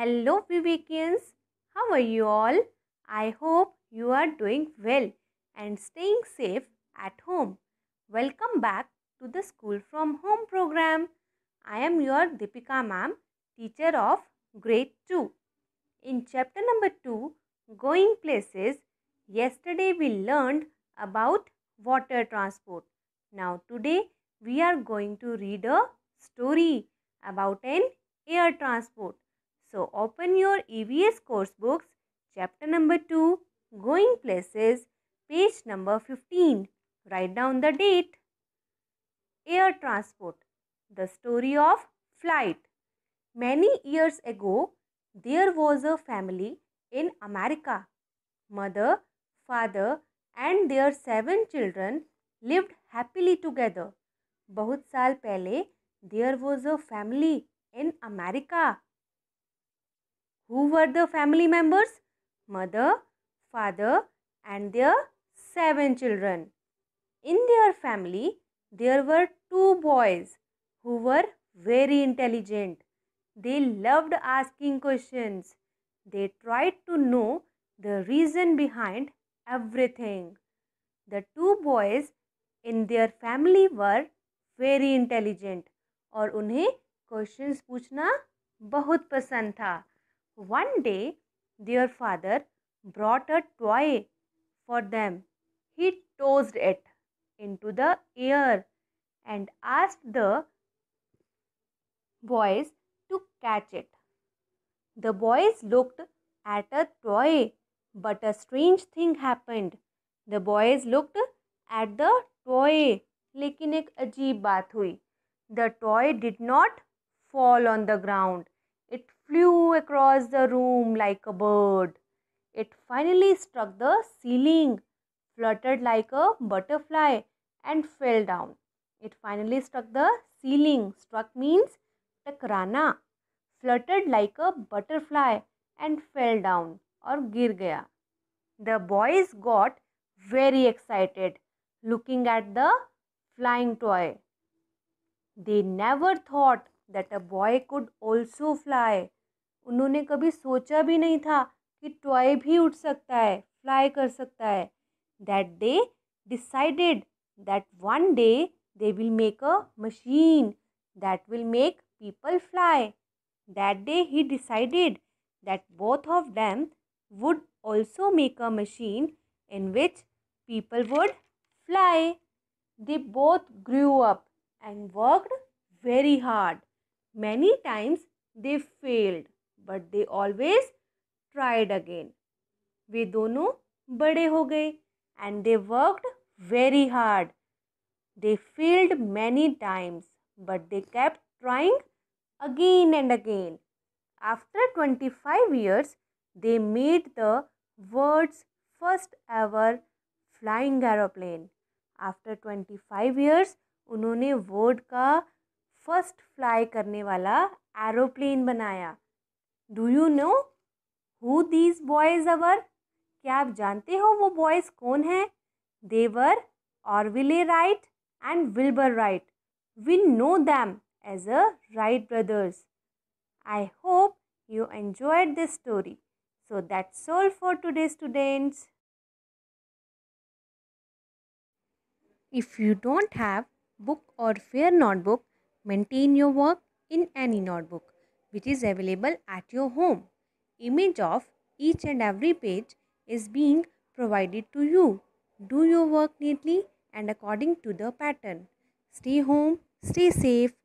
Hello Vivekians, how are you all? I hope you are doing well and staying safe at home. Welcome back to the School from Home program. I am your Deepika ma'am, teacher of grade 2. In chapter number 2, Going Places, yesterday we learned about water transport. Now today we are going to read a story about an air transport. So open your EVS course books, chapter number 2, Going Places, page number 15. Write down the date. Air transport. The story of flight. Many years ago, there was a family in America. Mother, father, and their seven children lived happily together. बहुत साल पहले there was a family in America who were the family members? Mother, father, and their seven children. In their family, there were two boys who were very intelligent. They loved asking questions. They tried to know the reason behind everything. The two boys in their family were very intelligent और उन्हें questions पूछना बहुत पसंद था one day, their father brought a toy for them. He tossed it into the air and asked the boys to catch it. The boys looked at a toy, but a strange thing happened. The boys looked at the toy, लेकिन एक अजीब बात हुई. The toy did not fall on the ground. It flew across the room like a bird. It finally struck the ceiling, fluttered like a butterfly, and fell down. It finally struck the ceiling. Struck means takrana. Fluttered like a butterfly and fell down or gir gaya. The boys got very excited looking at the flying toy. They never thought that a boy could also fly उन्होंने कभी सोचा भी नहीं था कि toy भी उठ सकता है फ्लाई कर सकता है that they decided that one day they will make a machine that will make people fly that day he decided that both of them would also make a machine in which people would fly they both grew up and worked very hard Many times they failed, but they always tried again. वे दोनों बड़े हो गए and they worked very hard they failed many times but they kept trying again and again. After 25 years, they made the world's first ever flying aeroplane. After 25 years, उन्होंने world का first fly करने वाला aeroplane बनाया do you know who these boys are क्या आप जानते हो वो बॉयज कौन हैं they were Orville Wright and Wilbur Wright we know them as a Wright brothers I hope you this story so So that's for today students if you don't have book or fair fair book Maintain your work in any notebook which is available at your home. Image of each and every page is being provided to you. Do your work neatly and according to the pattern. Stay home, stay safe.